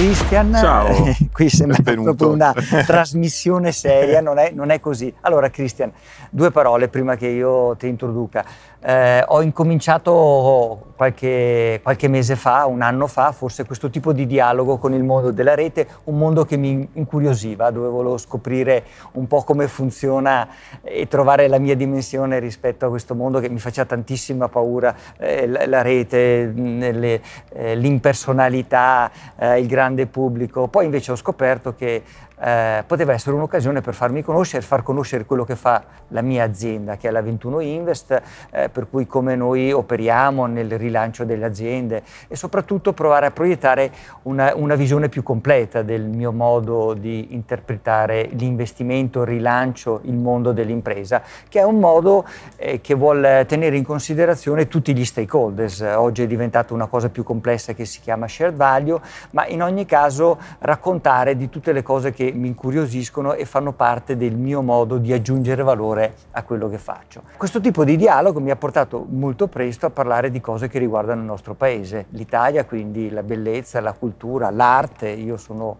Cristian. Ciao. Qui sembra Benvenuto. proprio una trasmissione seria, non è, non è così. Allora Cristian, due parole prima che io ti introduca eh, ho incominciato oh, qualche, qualche, mese fa, un anno fa, forse questo tipo di dialogo con il mondo della rete, un mondo che mi incuriosiva, dove volevo scoprire un po' come funziona eh, e trovare la mia dimensione rispetto a questo mondo che mi faceva tantissima paura, eh, la, la, rete, mm, le, eh, l'impersonalità, eh, il grande pubblico. Poi invece ho scoperto che eh, poteva essere un'occasione per farmi conoscere, far conoscere quello che fa la mia azienda, che è la 21 Invest, eh, per cui come noi operiamo nel rilancio delle aziende e soprattutto provare a proiettare una, una visione più completa del mio modo di interpretare l'investimento, il rilancio, il mondo dell'impresa, che è un modo eh, che vuol tenere in considerazione tutti gli stakeholders. Oggi è diventata una cosa più complessa che si chiama shared value, ma in ogni caso raccontare di tutte le cose che mi incuriosiscono e fanno parte del mio modo di aggiungere valore a quello che faccio. Questo tipo di dialogo mi ha portato molto presto a parlare di cose che riguardano il nostro paese, l'Italia, quindi la bellezza, la cultura, l'arte. Io sono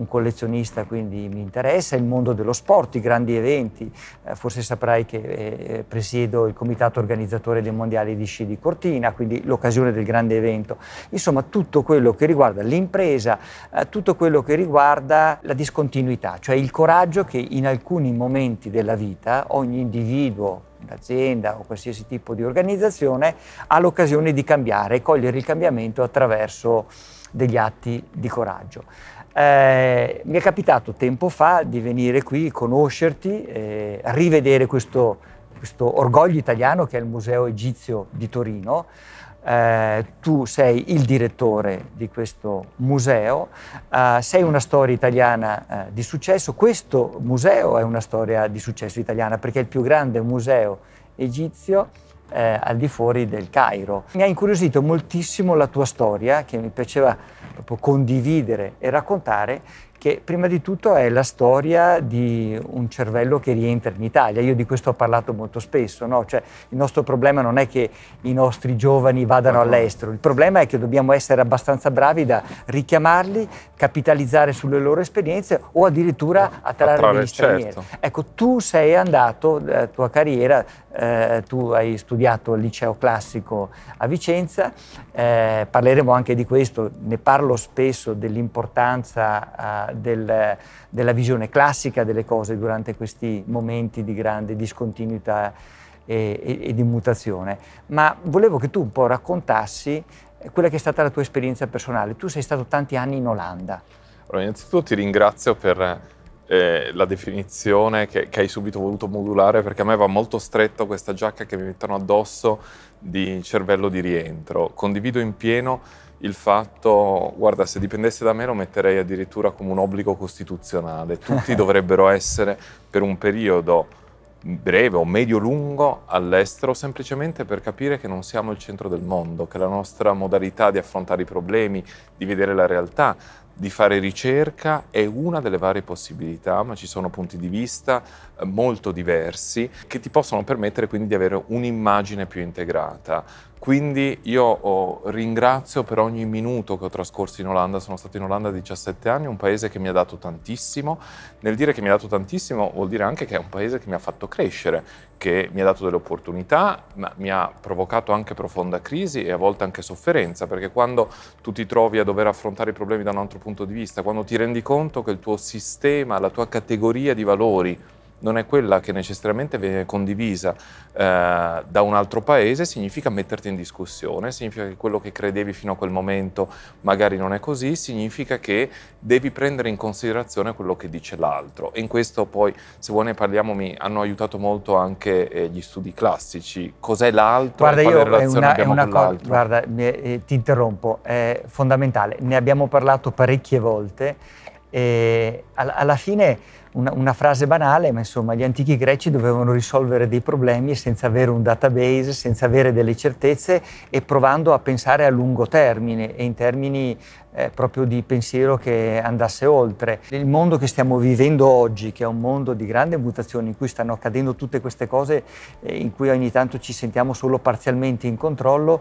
un collezionista, quindi mi interessa il mondo dello sport, i grandi eventi. Eh, forse saprai che eh, eh, presiedo il comitato organizzatore dei mondiali di sci di Cortina, quindi l'occasione del grande evento. Insomma, tutto quello che riguarda l'impresa, eh, tutto quello che riguarda la discontinuità, cioè il coraggio che in alcuni momenti della vita ogni individuo un'azienda o qualsiasi tipo di organizzazione ha l'occasione di cambiare e cogliere il cambiamento attraverso degli atti di coraggio. Eh, mi è capitato tempo fa di venire qui, conoscerti, eh, rivedere questo, questo, orgoglio italiano che è il Museo Egizio di Torino. Eh, tu sei il direttore di questo museo, eh, sei una storia italiana eh, di successo. Questo museo è una storia di successo italiana perché è il più grande museo egizio eh, al di fuori del Cairo. Mi ha incuriosito moltissimo la tua storia, che mi piaceva proprio condividere e raccontare, che prima di tutto è la storia di un cervello che rientra in Italia. Io di questo ho parlato molto spesso, no? cioè, il nostro problema non è che i nostri giovani vadano ah. all'estero, il problema è che dobbiamo essere abbastanza bravi da richiamarli, capitalizzare sulle loro esperienze o addirittura eh, attrarre degli stranieri. Certo. Ecco, tu sei andato, la eh, tua carriera, eh, tu hai studiato il liceo classico a Vicenza, eh, parleremo anche di questo, ne parlo spesso dell'importanza eh, della, del, della visione classica delle cose durante questi momenti di grande discontinuità e, e, e, di mutazione, ma volevo che tu un po' raccontassi eh, quella che è stata la tua esperienza personale. Tu sei stato tanti anni in Olanda. Allora, innanzitutto ti ringrazio per eh, la definizione che, che, hai subito voluto modulare perché a me va molto stretto questa giacca che mi mettono addosso di cervello di rientro. Condivido in pieno il fatto, guarda, se dipendesse da me lo metterei addirittura come un obbligo costituzionale. Tutti dovrebbero essere per un periodo breve o medio-lungo all'estero semplicemente per capire che non siamo il centro del mondo, che la nostra modalità di affrontare i problemi, di vedere la realtà, di fare ricerca è una delle varie possibilità, ma ci sono punti di vista eh, molto diversi che ti possono permettere quindi di avere un'immagine più integrata. Quindi io oh, ringrazio per ogni minuto che ho trascorso in Olanda, sono stato in Olanda 17 anni, un paese che mi ha dato tantissimo. Nel dire che mi ha dato tantissimo vuol dire anche che è un paese che mi ha fatto crescere, che mi ha dato delle opportunità, ma mi ha provocato anche profonda crisi e a volte anche sofferenza, perché quando tu ti trovi a dover affrontare i problemi da un altro punto di vista, quando ti rendi conto che il tuo sistema, la tua categoria di valori non è quella che necessariamente viene condivisa eh, da un altro paese, significa metterti in discussione, significa che quello che credevi fino a quel momento magari non è così, significa che devi prendere in considerazione quello che dice l'altro. E in questo poi, se vuoi ne parliamo, mi hanno aiutato molto anche eh, gli studi classici. Cos'è l'altro? Guarda, io è una, è una cosa, guarda, eh, ti interrompo, è fondamentale, ne abbiamo parlato parecchie volte e alla, alla fine una, una, frase banale, ma insomma gli antichi greci dovevano risolvere dei problemi senza avere un database, senza avere delle certezze e provando a pensare a lungo termine e in termini eh, proprio di pensiero che andasse oltre. Il mondo che stiamo vivendo oggi, che è un mondo di grande mutazione in cui stanno accadendo tutte queste cose, eh, in cui ogni tanto ci sentiamo solo parzialmente in controllo,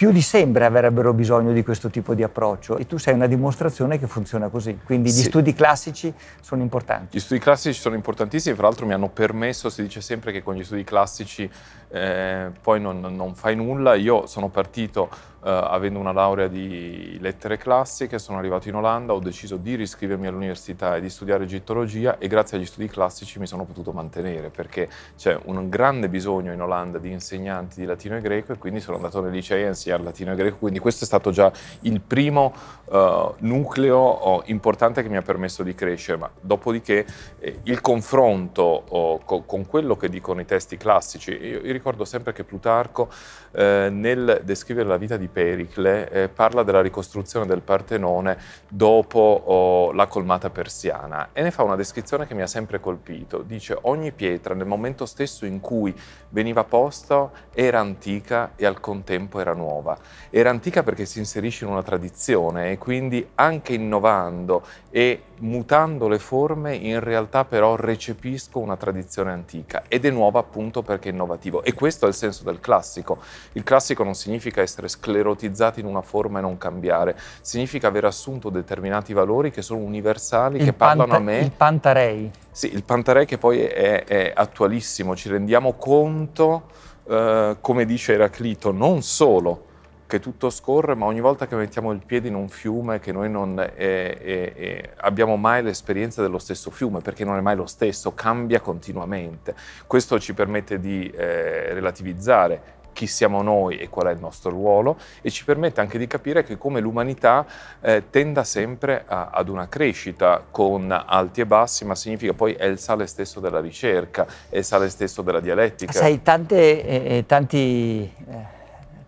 più di sempre avrebbero bisogno di questo tipo di approccio e tu sei una dimostrazione che funziona così. Quindi sì. gli studi classici sono importanti. Gli studi classici sono importantissimi, fra l'altro mi hanno permesso, si dice sempre che con gli studi classici eh, poi non, non fai nulla, io sono partito eh, avendo una laurea di lettere classiche, sono arrivato in Olanda, ho deciso di riscrivermi all'università e di studiare egittologia e grazie agli studi classici mi sono potuto mantenere perché c'è un grande bisogno in Olanda di insegnanti di latino e greco e quindi sono andato nei licei a insegnare latino e greco, quindi questo è stato già il primo uh, nucleo oh, importante che mi ha permesso di crescere, ma dopodiché eh, il confronto oh, co- con quello che dicono i testi classici, io, io ricordo sempre che Plutarco eh, nel descrivere la vita di Pericle eh, parla della ricostruzione del Partenone dopo oh, la colmata persiana e ne fa una descrizione che mi ha sempre colpito. Dice ogni pietra nel momento stesso in cui veniva posta era antica e al contempo era nuova. Era antica perché si inserisce in una tradizione e quindi anche innovando e mutando le forme in realtà però recepisco una tradizione antica ed è nuova appunto perché è innovativo e questo è il senso del classico. Il classico non significa essere sclerato erotizzati in una forma e non cambiare, significa aver assunto determinati valori che sono universali, il che parlano a me. Il pantarei. Sì, il pantarei che poi è, è attualissimo, ci rendiamo conto, eh, come dice Eraclito, non solo che tutto scorre, ma ogni volta che mettiamo il piede in un fiume che noi non eh, eh, abbiamo mai l'esperienza dello stesso fiume, perché non è mai lo stesso, cambia continuamente. Questo ci permette di eh, relativizzare chi siamo noi e qual è il nostro ruolo e ci permette anche di capire che come l'umanità eh, tenda sempre a, ad una crescita con alti e bassi, ma significa poi è il sale stesso della ricerca, è il sale stesso della dialettica. Sai, tante, eh, eh tanti, eh,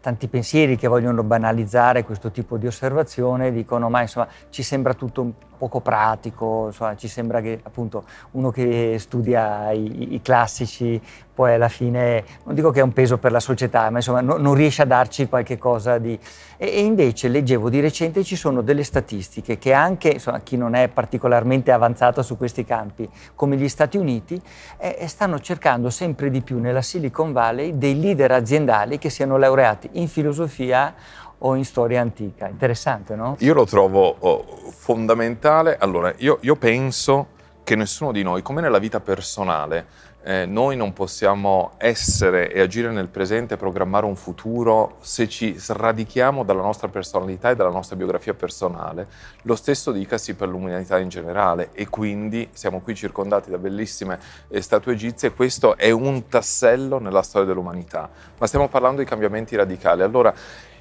tanti, pensieri che vogliono banalizzare questo tipo di osservazione dicono ma insomma ci sembra tutto un poco pratico, insomma, ci sembra che appunto uno che studia i, i, classici poi alla fine, non dico che è un peso per la società, ma insomma no, non riesce a darci qualche cosa di... E, e, invece leggevo di recente ci sono delle statistiche che anche insomma, chi non è particolarmente avanzato su questi campi, come gli Stati Uniti, eh, stanno cercando sempre di più nella Silicon Valley dei leader aziendali che siano laureati in filosofia o in storia antica. Interessante, no? Io lo trovo oh, fondamentale. Allora, io, io penso che nessuno di noi, come nella vita personale, eh, noi non possiamo essere e agire nel presente e programmare un futuro se ci sradichiamo dalla nostra personalità e dalla nostra biografia personale. Lo stesso dicasi per l'umanità in generale e quindi siamo qui circondati da bellissime eh, statue egizie e questo è un tassello nella storia dell'umanità. Ma stiamo parlando di cambiamenti radicali. Allora,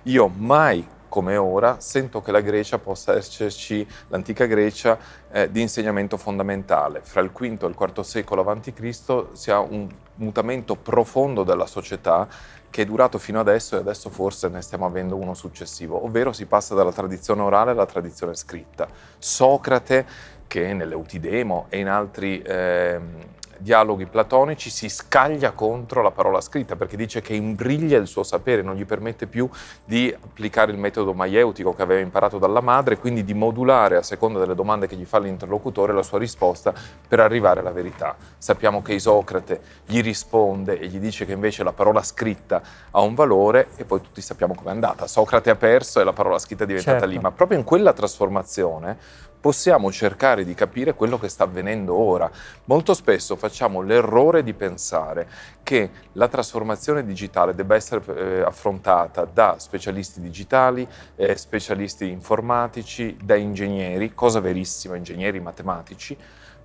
io mai come ora sento che la Grecia possa esserci, l'antica Grecia, eh, di insegnamento fondamentale. Fra il V e il IV secolo a.C. si ha un mutamento profondo della società che è durato fino adesso e adesso forse ne stiamo avendo uno successivo, ovvero si passa dalla tradizione orale alla tradizione scritta. Socrate, che nell'Eutidemo e in altri... Eh, dialoghi platonici si scaglia contro la parola scritta perché dice che imbriglia il suo sapere, non gli permette più di applicare il metodo maieutico che aveva imparato dalla madre, quindi di modulare a seconda delle domande che gli fa l'interlocutore la sua risposta per arrivare alla verità. Sappiamo che Isocrate gli risponde e gli dice che invece la parola scritta ha un valore e poi tutti sappiamo com'è andata. Socrate ha perso e la parola scritta è diventata certo. lì, ma proprio in quella trasformazione possiamo cercare di capire quello che sta avvenendo ora. Molto spesso facciamo l'errore di pensare che la trasformazione digitale debba essere eh, affrontata da specialisti digitali, eh, specialisti informatici, da ingegneri, cosa verissima, ingegneri matematici,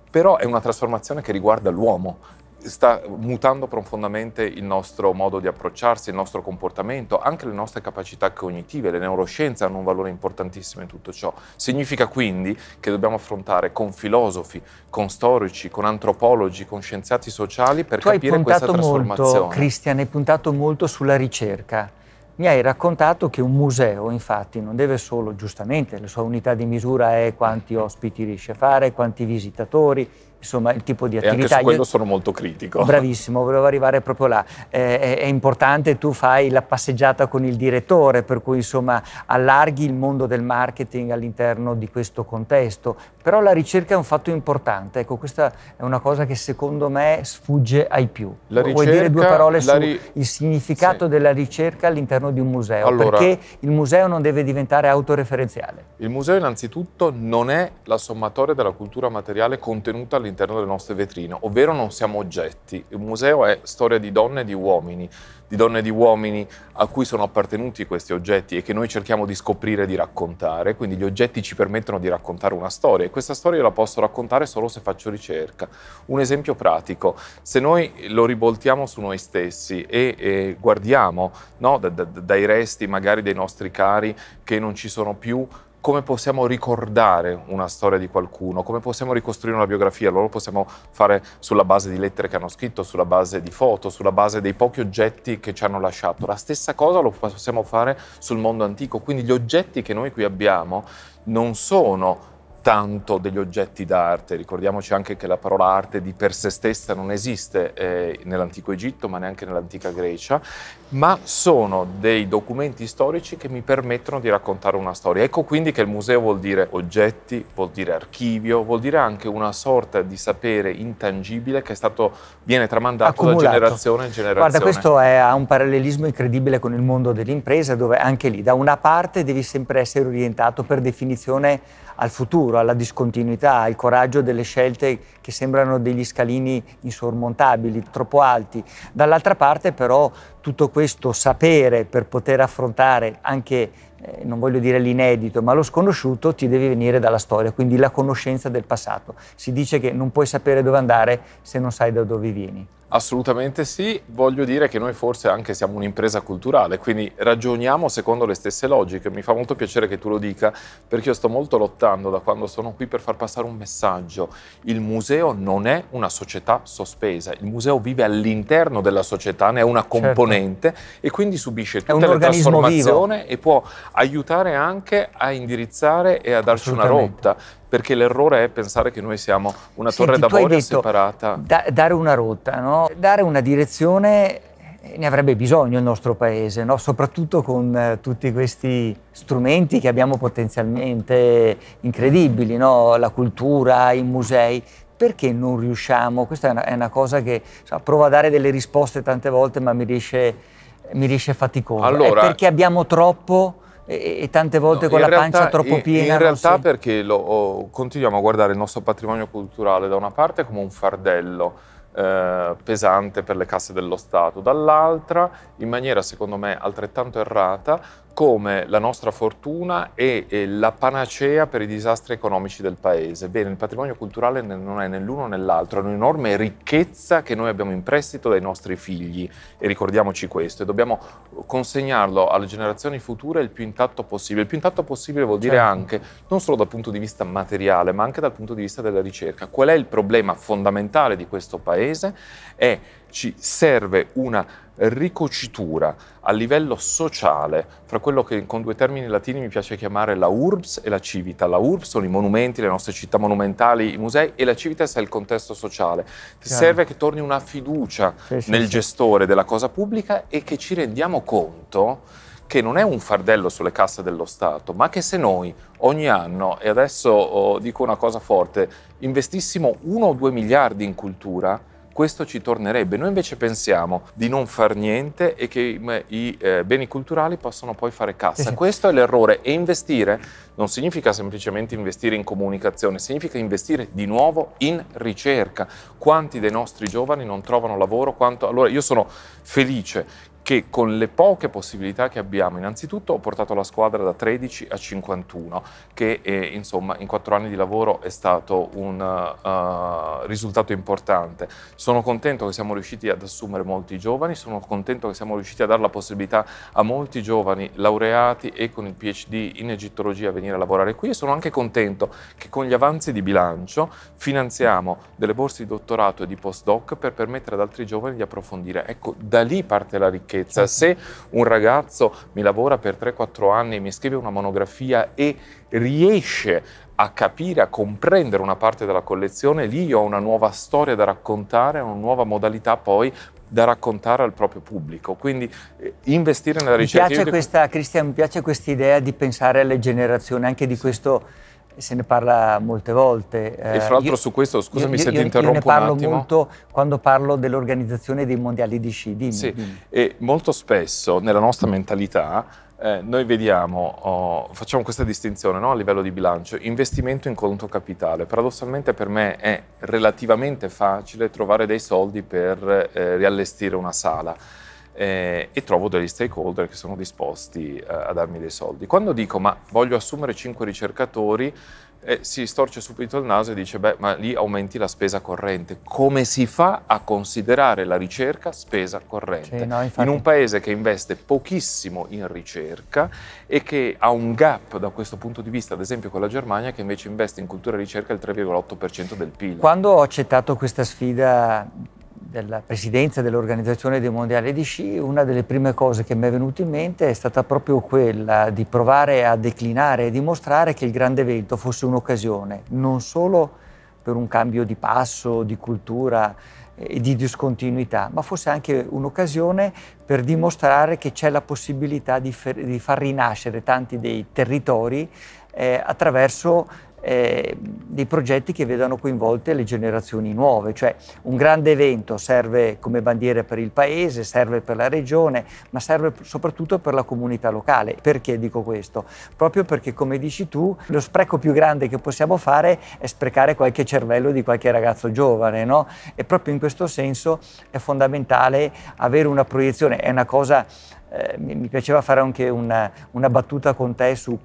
però è una trasformazione che riguarda l'uomo, sta mutando profondamente il nostro modo di approcciarsi, il nostro comportamento, anche le nostre capacità cognitive. Le neuroscienze hanno un valore importantissimo in tutto ciò. Significa quindi che dobbiamo affrontare con filosofi, con storici, con antropologi, con scienziati sociali per tu capire questa trasformazione. Molto, Christian, hai puntato molto sulla ricerca. Mi hai raccontato che un museo, infatti, non deve solo, giustamente, la sua unità di misura è quanti ospiti riesce a fare, quanti visitatori, insomma, il tipo di attività. E anche su quello Io... sono molto critico. Bravissimo, volevo arrivare proprio là. Eh, è, è, importante, tu fai la passeggiata con il direttore, per cui insomma allarghi il mondo del marketing all'interno di questo contesto. Però la ricerca è un fatto importante, ecco, questa è una cosa che secondo me sfugge ai più. La ricerca, Vuoi dire due parole ri... sul significato sì. della ricerca all'interno all'interno di un museo? Allora, perché il museo non deve diventare autoreferenziale? Il museo innanzitutto non è la sommatoria della cultura materiale contenuta all'interno delle nostre vetrine, ovvero non siamo oggetti. Il museo è storia di donne e di uomini di donne e di uomini a cui sono appartenuti questi oggetti e che noi cerchiamo di scoprire e di raccontare. Quindi gli oggetti ci permettono di raccontare una storia e questa storia la posso raccontare solo se faccio ricerca. Un esempio pratico, se noi lo rivoltiamo su noi stessi e, e guardiamo no, da, da, dai resti magari dei nostri cari che non ci sono più, come possiamo ricordare una storia di qualcuno, come possiamo ricostruire una biografia, lo possiamo fare sulla base di lettere che hanno scritto, sulla base di foto, sulla base dei pochi oggetti che ci hanno lasciato. La stessa cosa lo possiamo fare sul mondo antico, quindi gli oggetti che noi qui abbiamo non sono tanto degli oggetti d'arte. Ricordiamoci anche che la parola arte di per sé stessa non esiste eh, nell'antico Egitto, ma neanche nell'antica Grecia, ma sono dei documenti storici che mi permettono di raccontare una storia. Ecco quindi che il museo vuol dire oggetti, vuol dire archivio, vuol dire anche una sorta di sapere intangibile che stato, viene tramandato Accumulato. da generazione in generazione. Guarda, questo è, ha un parallelismo incredibile con il mondo dell'impresa, dove anche lì da una parte devi sempre essere orientato per definizione al futuro, alla discontinuità, al coraggio delle scelte che sembrano degli scalini insormontabili, troppo alti. Dall'altra parte però tutto questo sapere per poter affrontare anche, eh, non voglio dire l'inedito, ma lo sconosciuto ti deve venire dalla storia, quindi la conoscenza del passato. Si dice che non puoi sapere dove andare se non sai da dove vieni. Assolutamente sì, voglio dire che noi forse anche siamo un'impresa culturale, quindi ragioniamo secondo le stesse logiche. Mi fa molto piacere che tu lo dica perché io sto molto lottando da quando sono qui per far passare un messaggio. Il museo non è una società sospesa, il museo vive all'interno della società, ne è una certo. componente certo. e quindi subisce tutta la trasformazione vivo. e può aiutare anche a indirizzare e a darci una rotta perché l'errore è pensare che noi siamo una torre Senti, d'avorio detto, separata. Da, dare una rotta, no? dare una direzione ne avrebbe bisogno il nostro paese, no? soprattutto con eh, tutti questi strumenti che abbiamo potenzialmente incredibili, no? la cultura, i musei. Perché non riusciamo? Questa è una, è una cosa che so, provo a dare delle risposte tante volte, ma mi riesce, mi riesce faticoso. Allora, è perché abbiamo troppo e, e tante volte no, con la realtà, pancia troppo piena. In realtà so. perché lo, oh, continuiamo a guardare il nostro patrimonio culturale da una parte come un fardello, eh, pesante per le casse dello Stato, dall'altra in maniera secondo me altrettanto errata come la nostra fortuna è, la panacea per i disastri economici del paese. Bene, il patrimonio culturale non è nell'uno l'uno né l'altro, è un'enorme ricchezza che noi abbiamo in prestito dai nostri figli e ricordiamoci questo e dobbiamo consegnarlo alle generazioni future il più intatto possibile. Il più intatto possibile vuol dire certo. anche, non solo dal punto di vista materiale, ma anche dal punto di vista della ricerca. Qual è il problema fondamentale di questo paese? e ci serve una ricocitura a livello sociale fra quello che con due termini latini mi piace chiamare la urbs e la civita. La urbs sono i monumenti, le nostre città monumentali, i musei e la civitas è il contesto sociale. Ti serve che torni una fiducia sì, nel sì. gestore della cosa pubblica e che ci rendiamo conto che non è un fardello sulle casse dello Stato, ma che se noi ogni anno, e adesso oh, dico una cosa forte, investissimo uno o due miliardi in cultura, questo ci tornerebbe. Noi invece pensiamo di non far niente e che i eh, beni culturali possono poi fare cassa. Eh. Questo è l'errore e investire non significa semplicemente investire in comunicazione, significa investire di nuovo in ricerca. Quanti dei nostri giovani non trovano lavoro? Quanto... Allora io sono felice che con le poche possibilità che abbiamo, innanzitutto ho portato la squadra da 13 a 51, che è, eh, insomma in quattro anni di lavoro è stato un uh, risultato importante. Sono contento che siamo riusciti ad assumere molti giovani, sono contento che siamo riusciti a dare la possibilità a molti giovani laureati e con il PhD in egittologia a venire a lavorare qui e sono anche contento che con gli avanzi di bilancio finanziamo delle borse di dottorato e di postdoc per permettere ad altri giovani di approfondire. Ecco, da lì parte la ricchezza ricchezza. Se un ragazzo mi lavora per 3-4 anni, mi scrive una monografia e riesce a capire, a comprendere una parte della collezione, lì io ho una nuova storia da raccontare, una nuova modalità poi da raccontare al proprio pubblico. Quindi eh, investire nella ricerca. Mi piace, questa, Cristian, mi piace questa idea di pensare alle generazioni, anche di questo se ne parla molte volte. E fra l'altro eh, su questo, scusami io, se ti interrompo io ne parlo molto quando parlo dell'organizzazione dei mondiali di sci. Dimmi, sì, dimmi. e molto spesso nella nostra mentalità eh, noi vediamo, oh, facciamo questa distinzione no, a livello di bilancio, investimento in conto capitale. Paradossalmente per me è relativamente facile trovare dei soldi per eh, riallestire una sala eh, e trovo degli stakeholder che sono disposti eh, a darmi dei soldi. Quando dico ma voglio assumere 5 ricercatori, eh, si storce subito il naso e dice beh ma lì aumenti la spesa corrente. Come si fa a considerare la ricerca spesa corrente? Sì, no, infatti... In un paese che investe pochissimo in ricerca e che ha un gap da questo punto di vista, ad esempio con la Germania che invece investe in cultura e ricerca il 3,8% del PIL. Quando ho accettato questa sfida della presidenza dell'organizzazione dei mondiali di sci, una delle prime cose che mi è venuta in mente è stata proprio quella di provare a declinare e dimostrare che il grande evento fosse un'occasione, non solo per un cambio di passo, di cultura eh, e di discontinuità, ma fosse anche un'occasione per dimostrare che c'è la possibilità di, di far rinascere tanti dei territori eh, attraverso eh, dei progetti che vedano coinvolte le generazioni nuove, cioè un grande evento serve come bandiera per il paese, serve per la regione, ma serve soprattutto per la comunità locale. Perché dico questo? Proprio perché, come dici tu, lo spreco più grande che possiamo fare è sprecare qualche cervello di qualche ragazzo giovane, no? E proprio in questo senso è fondamentale avere una proiezione, è una cosa, eh, mi piaceva fare anche una, una battuta con te su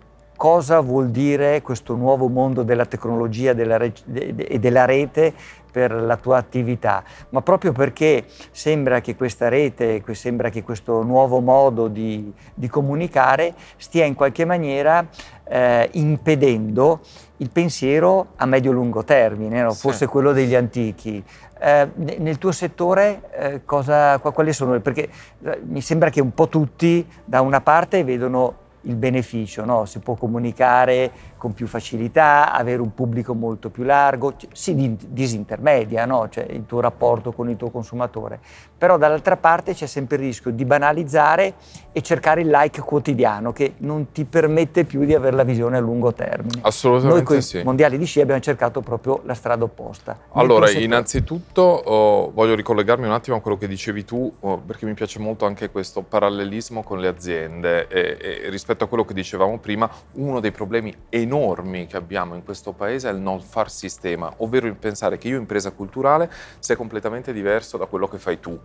cosa vuol dire questo nuovo mondo della tecnologia della re- e della rete per la tua attività, ma proprio perché sembra che questa rete, sembra che questo nuovo modo di, di comunicare stia in qualche maniera eh, impedendo il pensiero a medio-lungo termine, no? sì. forse quello degli antichi. Eh, nel tuo settore eh, cosa, quali sono? Perché eh, mi sembra che un po' tutti da una parte vedono il beneficio, no? si può comunicare con più facilità, avere un pubblico molto più largo, si disintermedia no? cioè, il tuo rapporto con il tuo consumatore, però dall'altra parte c'è sempre il rischio di banalizzare e cercare il like quotidiano che non ti permette più di avere la visione a lungo termine. Assolutamente Noi con sì. i mondiali di sci abbiamo cercato proprio la strada opposta. Allora, innanzitutto oh, voglio ricollegarmi un attimo a quello che dicevi tu, oh, perché mi piace molto anche questo parallelismo con le aziende e, e rispetto a quello che dicevamo prima, uno dei problemi enormi enormi che abbiamo in questo paese è il non far sistema, ovvero il pensare che io impresa culturale sia completamente diverso da quello che fai tu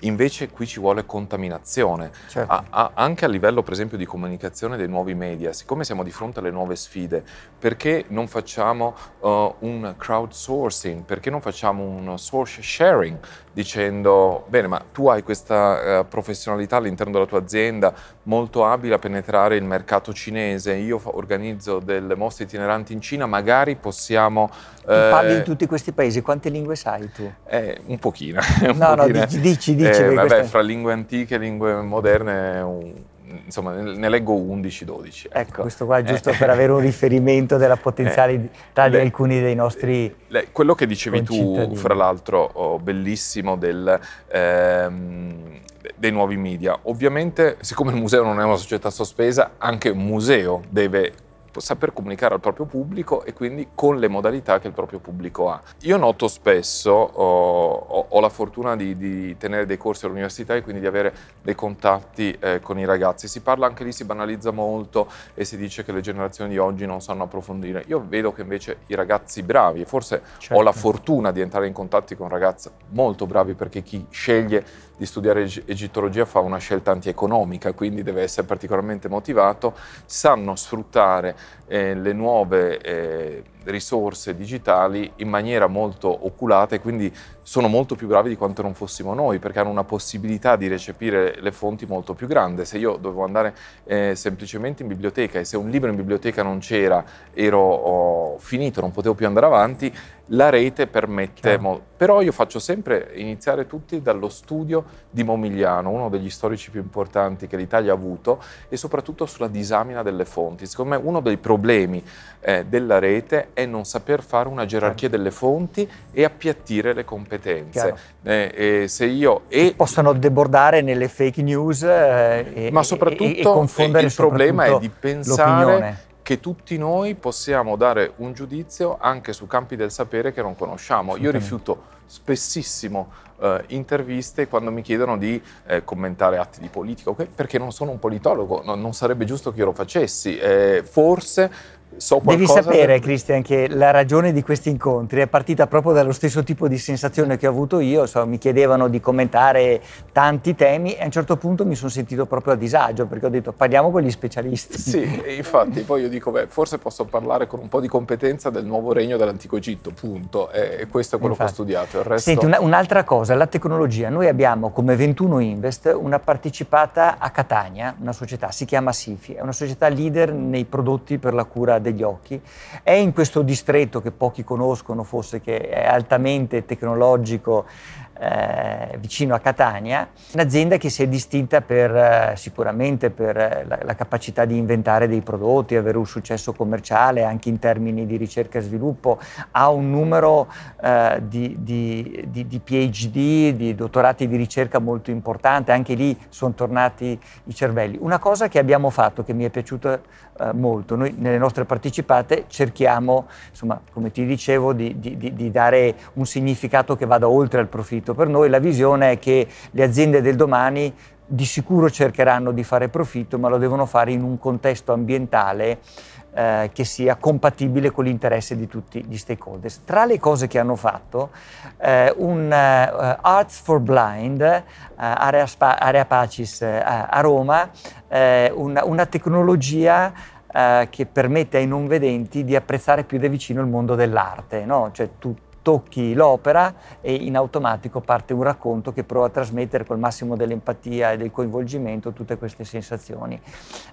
Invece qui ci vuole contaminazione, certo. a, a, anche a livello per esempio di comunicazione dei nuovi media, siccome siamo di fronte alle nuove sfide, perché non facciamo uh, un crowdsourcing, perché non facciamo un source sharing dicendo bene ma tu hai questa uh, professionalità all'interno della tua azienda molto abile a penetrare il mercato cinese, io fa- organizzo delle mostre itineranti in Cina, magari possiamo... Tu eh, parli in tutti questi paesi, quante lingue sai tu? Eh, un pochino. No, pochino. no, dici, dici, dici difficili. Eh, vabbè, fra lingue antiche e lingue moderne, un, insomma, ne leggo 11-12. Ecco, ecco. questo qua è eh. giusto eh. per avere un riferimento della potenzialità eh. di alcuni dei nostri. Le, quello che dicevi tu, fra l'altro, oh, bellissimo del. Ehm, dei nuovi media. Ovviamente, siccome il museo non è una società sospesa, anche un museo deve saper comunicare al proprio pubblico e quindi con le modalità che il proprio pubblico ha. Io noto spesso, ho, ho la fortuna di, di, tenere dei corsi all'università e quindi di avere dei contatti eh, con i ragazzi. Si parla anche lì, si banalizza molto e si dice che le generazioni di oggi non sanno approfondire. Io vedo che invece i ragazzi bravi, forse certo. ho la certo. fortuna di entrare in contatti con ragazzi molto bravi perché chi sceglie di studiare egittologia fa una scelta antieconomica, quindi deve essere particolarmente motivato, sanno sfruttare eh, le nuove eh, risorse digitali in maniera molto oculata e quindi sono molto più bravi di quanto non fossimo noi perché hanno una possibilità di recepire le fonti molto più grande. Se io dovevo andare eh, semplicemente in biblioteca e se un libro in biblioteca non c'era, ero finito, non potevo più andare avanti, la rete permette. Mo- però io faccio sempre iniziare tutti dallo studio di Momigliano, uno degli storici più importanti che l'Italia ha avuto, e soprattutto sulla disamina delle fonti. Secondo me uno dei problemi eh, della rete è non saper fare una gerarchia delle fonti e appiattire le competenze. Eh, eh, se io, e, possono debordare nelle fake news eh, ma e, soprattutto e, e confondere il problema è di pensare che tutti noi possiamo dare un giudizio anche su campi del sapere che non conosciamo. Io rifiuto spessissimo eh, interviste quando mi chiedono di eh, commentare atti di politica, okay? perché non sono un politologo, no, non sarebbe giusto che io lo facessi. Eh, forse So Devi sapere, Cristian, che la ragione di questi incontri è partita proprio dallo stesso tipo di sensazione che ho avuto io. So, mi chiedevano di commentare tanti temi e a un certo punto mi sono sentito proprio a disagio perché ho detto parliamo con gli specialisti. Sì, infatti poi io dico, beh, forse posso parlare con un po' di competenza del nuovo regno dell'antico Egitto, punto. E questo è quello infatti. che ho studiato. Il Resto... Senti, una, un'altra cosa, la tecnologia. Noi abbiamo come 21 Invest una partecipata a Catania, una società, si chiama Sifi, è una società leader nei prodotti per la cura degli occhi. È in questo distretto che pochi conoscono, forse che è altamente tecnologico, eh, vicino a Catania, un'azienda che si è distinta per, eh, sicuramente per eh, la, la, capacità di inventare dei prodotti, avere un successo commerciale anche in termini di ricerca e sviluppo, ha un numero eh, di, di, di, di, PhD, di dottorati di ricerca molto importante, anche lì sono tornati i cervelli. Una cosa che abbiamo fatto, che mi è piaciuta eh, molto. Noi nelle nostre partecipate cerchiamo, insomma, come ti dicevo, di, di, di, dare un significato che vada oltre al profitto. Per noi la visione è che le aziende del domani di sicuro cercheranno di fare profitto, ma lo devono fare in un contesto ambientale eh, che sia compatibile con l'interesse di tutti gli stakeholders. Tra le cose che hanno fatto, eh, un uh, Arts for Blind, uh, Area, Spa, Area, Pacis uh, a Roma, una, una tecnologia che permette ai non vedenti di apprezzare più da vicino il mondo dell'arte, no? cioè tutto tocchi l'opera e in automatico parte un racconto che prova a trasmettere col massimo dell'empatia e del coinvolgimento tutte queste sensazioni.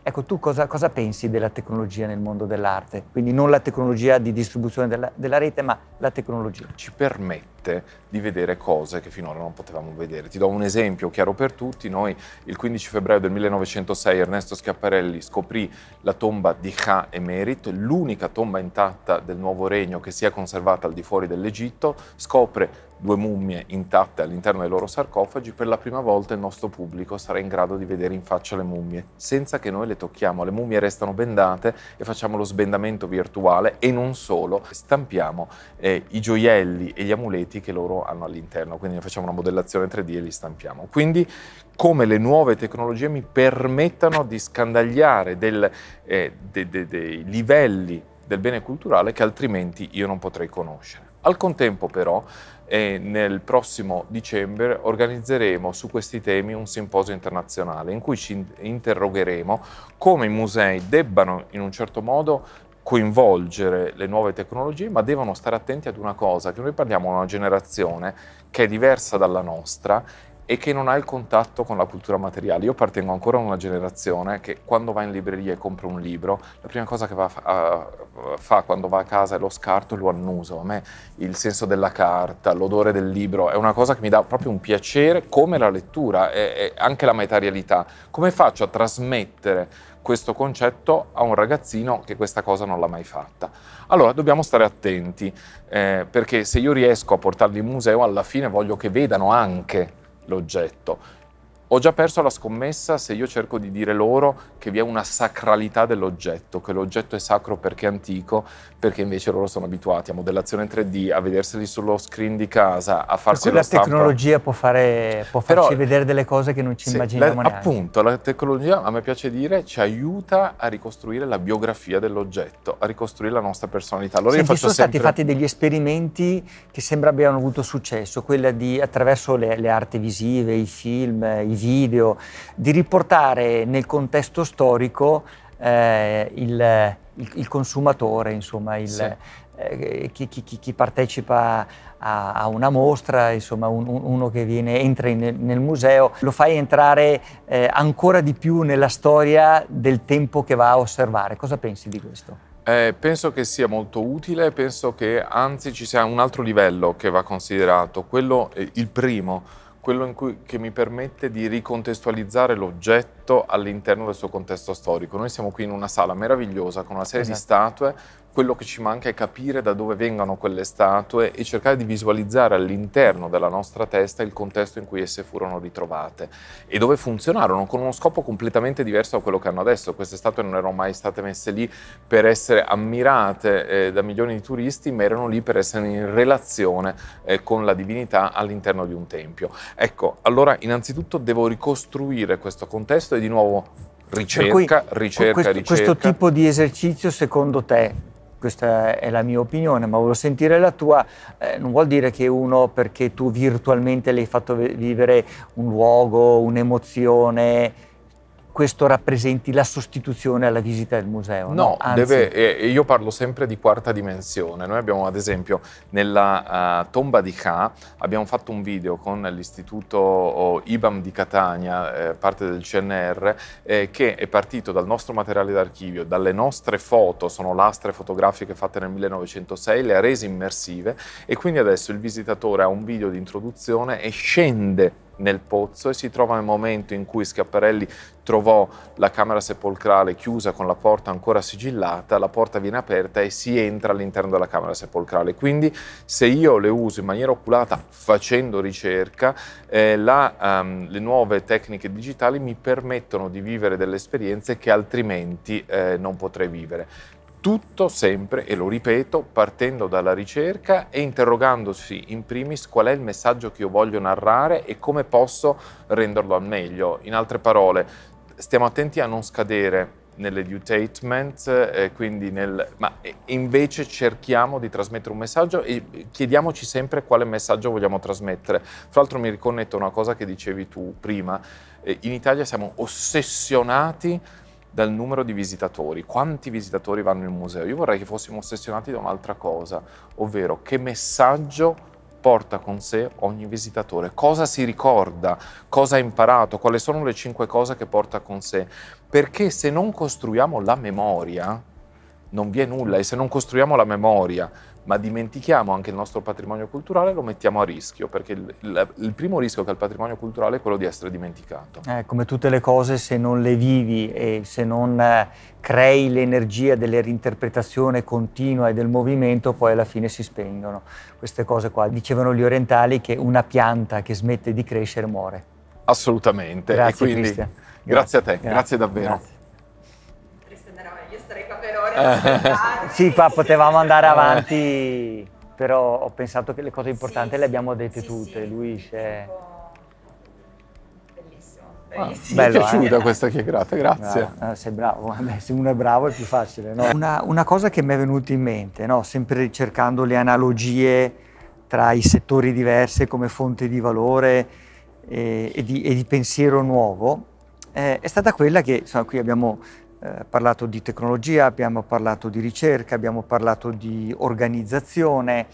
Ecco, tu cosa, cosa pensi della tecnologia nel mondo dell'arte? Quindi non la tecnologia di distribuzione della, della rete, ma la tecnologia. Ci permette permette di vedere cose che finora non potevamo vedere. Ti do un esempio chiaro per tutti, noi il 15 febbraio del 1906 Ernesto Schiaparelli scoprì la tomba di Kha Emerit, l'unica tomba intatta del nuovo regno che si è conservata al di fuori dell'Egitto, scopre due mummie intatte all'interno dei loro sarcofagi, per la prima volta il nostro pubblico sarà in grado di vedere in faccia le mummie, senza che noi le tocchiamo. Le mummie restano bendate e facciamo lo sbendamento virtuale e non solo, stampiamo eh, i gioielli e gli amuleti che loro hanno all'interno, quindi facciamo una modellazione 3D e li stampiamo. Quindi come le nuove tecnologie mi permettano di scandagliare del, eh, de, de, dei livelli del bene culturale che altrimenti io non potrei conoscere. Al contempo però e nel prossimo dicembre organizzeremo su questi temi un simposio internazionale in cui ci interrogheremo come i musei debbano in un certo modo coinvolgere le nuove tecnologie, ma devono stare attenti ad una cosa, che noi parliamo di una generazione che è diversa dalla nostra e che non ha il contatto con la cultura materiale. Io appartengo ancora a una generazione che quando va in libreria e compra un libro, la prima cosa che fa, uh, fa quando va a casa è lo scarto e lo annuso. A me il senso della carta, l'odore del libro è una cosa che mi dà proprio un piacere come la lettura e, e anche la materialità. Come faccio a trasmettere questo concetto a un ragazzino che questa cosa non l'ha mai fatta. Allora dobbiamo stare attenti, eh, perché se io riesco a portarli in museo, alla fine voglio che vedano anche l'oggetto ho già perso la scommessa se io cerco di dire loro che vi è una sacralità dell'oggetto, che l'oggetto è sacro perché è antico, perché invece loro sono abituati a modellazione 3D, a vederseli sullo screen di casa, a farsi la stampa. La tecnologia può, fare, può farci vedere delle cose che non ci sì, immaginiamo la, neanche. Appunto, la tecnologia, a me piace dire, ci aiuta a ricostruire la biografia dell'oggetto, a ricostruire la nostra personalità. Allora Senti, io sono sempre... stati fatti degli esperimenti che sembra abbiano avuto successo, quella di attraverso le, le arti visive, i film, i video, video, di riportare nel contesto storico eh, il, il, il, consumatore, insomma, il, sì. eh, chi, chi, chi, partecipa a, a, una mostra, insomma, un, uno che viene, entra in, nel museo, lo fai entrare eh, ancora di più nella storia del tempo che va a osservare. Cosa pensi di questo? Eh, penso che sia molto utile, penso che anzi ci sia un altro livello che va considerato, quello eh, il primo, quello cui, che mi permette di ricontestualizzare l'oggetto all'interno del suo contesto storico. Noi siamo qui in una sala meravigliosa con una serie esatto. di statue quello che ci manca è capire da dove vengano quelle statue e cercare di visualizzare all'interno della nostra testa il contesto in cui esse furono ritrovate e dove funzionarono con uno scopo completamente diverso da quello che hanno adesso. Queste statue non erano mai state messe lì per essere ammirate eh, da milioni di turisti, ma erano lì per essere in relazione eh, con la divinità all'interno di un tempio. Ecco, allora innanzitutto devo ricostruire questo contesto e di nuovo ricerca, cui, ricerca, questo, ricerca. Questo tipo di esercizio secondo te questa è la mia opinione, ma voglio sentire la tua, eh, non vuol dire che uno perché tu virtualmente le hai fatto vivere un luogo, un'emozione, questo rappresenti la sostituzione alla visita del museo. No, no? Anzi... Deve, eh, io parlo sempre di quarta dimensione. Noi abbiamo ad esempio nella uh, tomba di Ka abbiamo fatto un video con l'istituto IBAM di Catania, eh, parte del CNR, eh, che è partito dal nostro materiale d'archivio, dalle nostre foto, sono lastre fotografiche fatte nel 1906, le ha rese immersive e quindi adesso il visitatore ha un video di introduzione e scende nel pozzo e si trova nel momento in cui Schiaparelli trovò la camera sepolcrale chiusa con la porta ancora sigillata, la porta viene aperta e si entra all'interno della camera sepolcrale. Quindi se io le uso in maniera oculata facendo ricerca, eh, la, um, le nuove tecniche digitali mi permettono di vivere delle esperienze che altrimenti eh, non potrei vivere tutto sempre, e lo ripeto, partendo dalla ricerca e interrogandosi in primis qual è il messaggio che io voglio narrare e come posso renderlo al meglio. In altre parole, stiamo attenti a non scadere nell'edutatement, eh, nel, ma invece cerchiamo di trasmettere un messaggio e chiediamoci sempre quale messaggio vogliamo trasmettere. Fra l'altro mi riconnetto a una cosa che dicevi tu prima, eh, in Italia siamo ossessionati dal numero di visitatori, quanti visitatori vanno in museo. Io vorrei che fossimo ossessionati da un'altra cosa, ovvero che messaggio porta con sé ogni visitatore, cosa si ricorda, cosa ha imparato, quali sono le cinque cose che porta con sé, perché se non costruiamo la memoria, non vi è nulla e se non costruiamo la memoria ma dimentichiamo anche il nostro patrimonio culturale e lo mettiamo a rischio, perché il, il, il, primo rischio che ha il patrimonio culturale è quello di essere dimenticato. Eh, come tutte le cose, se non le vivi e se non eh, crei l'energia della reinterpretazione continua e del movimento, poi alla fine si spengono. Queste cose qua. Dicevano gli orientali che una pianta che smette di crescere muore. Assolutamente. Grazie, e quindi, grazie, grazie a te, grazie, grazie davvero. Grazie sì, qua potevamo andare eh. avanti, però ho pensato che le cose importanti le abbiamo dette tutte. Lui si è... Ah, mi è piaciuta eh? questa chiacchierata, grazie. Bravo. Ah, ah, sei bravo, se uno è bravo è più facile. No? Una, una, cosa che mi è venuta in mente, no? sempre ricercando le analogie tra i settori diversi come fonte di valore e, eh, e, di, e di, pensiero nuovo, eh, è stata quella che insomma, qui abbiamo eh, parlato di tecnologia, abbiamo parlato di ricerca, abbiamo parlato di organizzazione,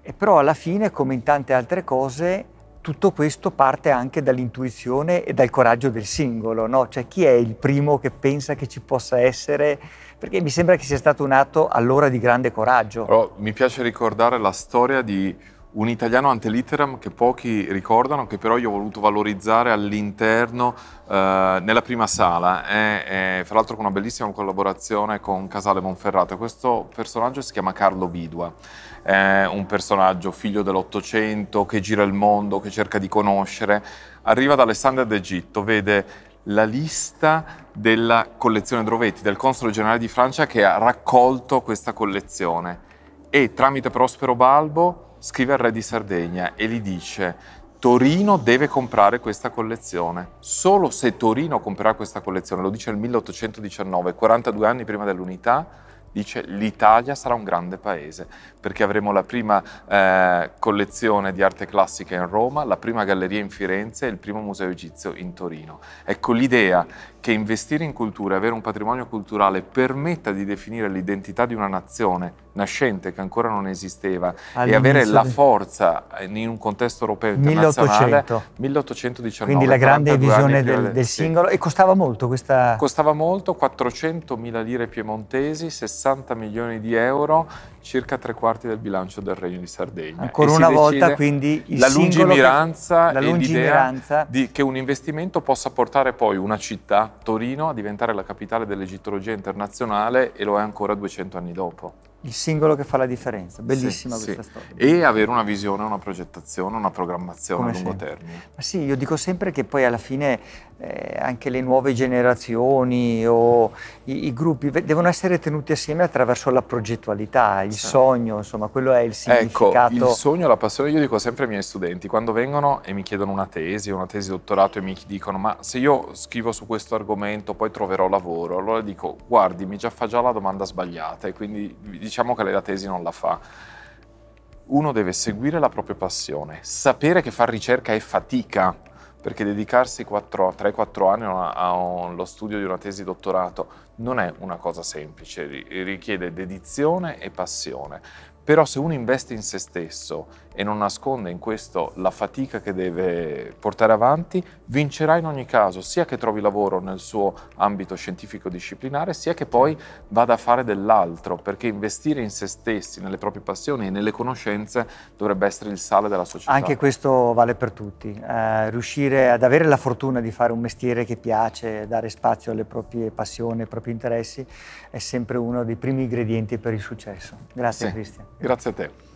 e però alla fine, come in tante altre cose, tutto questo parte anche dall'intuizione e dal coraggio del singolo, no? Cioè chi è il primo che pensa che ci possa essere? Perché mi sembra che sia stato un atto allora di grande coraggio. Allora, mi piace ricordare la storia di un italiano ante litteram che pochi ricordano, che però io ho voluto valorizzare all'interno, eh, nella prima sala, è, è, fra l'altro con una bellissima collaborazione con Casale Monferrato. Questo personaggio si chiama Carlo Vidua, è un personaggio figlio dell'Ottocento che gira il mondo, che cerca di conoscere, arriva ad Alessandria d'Egitto, vede la lista della collezione Drovetti del console Generale di Francia che ha raccolto questa collezione e tramite Prospero Balbo scrive al re di Sardegna e gli dice Torino deve comprare questa collezione. Solo se Torino comprerà questa collezione, lo dice nel 1819, 42 anni prima dell'unità, dice l'Italia sarà un grande paese, perché avremo la prima eh, collezione di arte classica in Roma, la prima galleria in Firenze e il primo museo egizio in Torino. Ecco l'idea che investire in cultura e avere un patrimonio culturale permetta di definire l'identità di una nazione nascente che ancora non esisteva e avere la forza in un contesto europeo internazionale 1800. 1819 quindi la grande visione del, del, singolo sì. e costava molto questa costava molto 400 mila lire piemontesi 60 milioni di euro circa tre quarti del bilancio del Regno di Sardegna ancora e una volta quindi la lungimiranza, che, la lungimiranza di, che un investimento possa portare poi una città Torino a diventare la capitale dell'egittologia internazionale e lo è ancora 200 anni dopo il singolo che fa la differenza, bellissima sì, questa sì. storia. E avere una visione, una progettazione, una programmazione Come a lungo sempre. termine. Ma sì, io dico sempre che poi alla fine eh, anche le nuove generazioni o i, i, gruppi devono essere tenuti assieme attraverso la progettualità, il sì. sogno, insomma, quello è il significato. Ecco, il sogno, la passione, io dico sempre ai miei studenti, quando vengono e mi chiedono una tesi, una tesi dottorato e mi dicono ma se io scrivo su questo argomento poi troverò lavoro, allora dico guardi mi già fa già la domanda sbagliata e quindi diciamo che lei la tesi non la fa uno deve seguire la propria passione, sapere che far ricerca è fatica, perché dedicarsi 3-4 anni allo studio di una tesi dottorato non è una cosa semplice, richiede dedizione e passione. Però se uno investe in se stesso e non nasconde in questo la fatica che deve portare avanti, vincerà in ogni caso, sia che trovi lavoro nel suo ambito scientifico disciplinare, sia che poi vada a fare dell'altro, perché investire in se stessi, nelle proprie passioni e nelle conoscenze dovrebbe essere il sale della società. Anche questo vale per tutti, eh, riuscire ad avere la fortuna di fare un mestiere che piace, dare spazio alle proprie passioni, ai propri interessi, è sempre uno dei primi ingredienti per il successo. Grazie sì, Cristian. Grazie a te.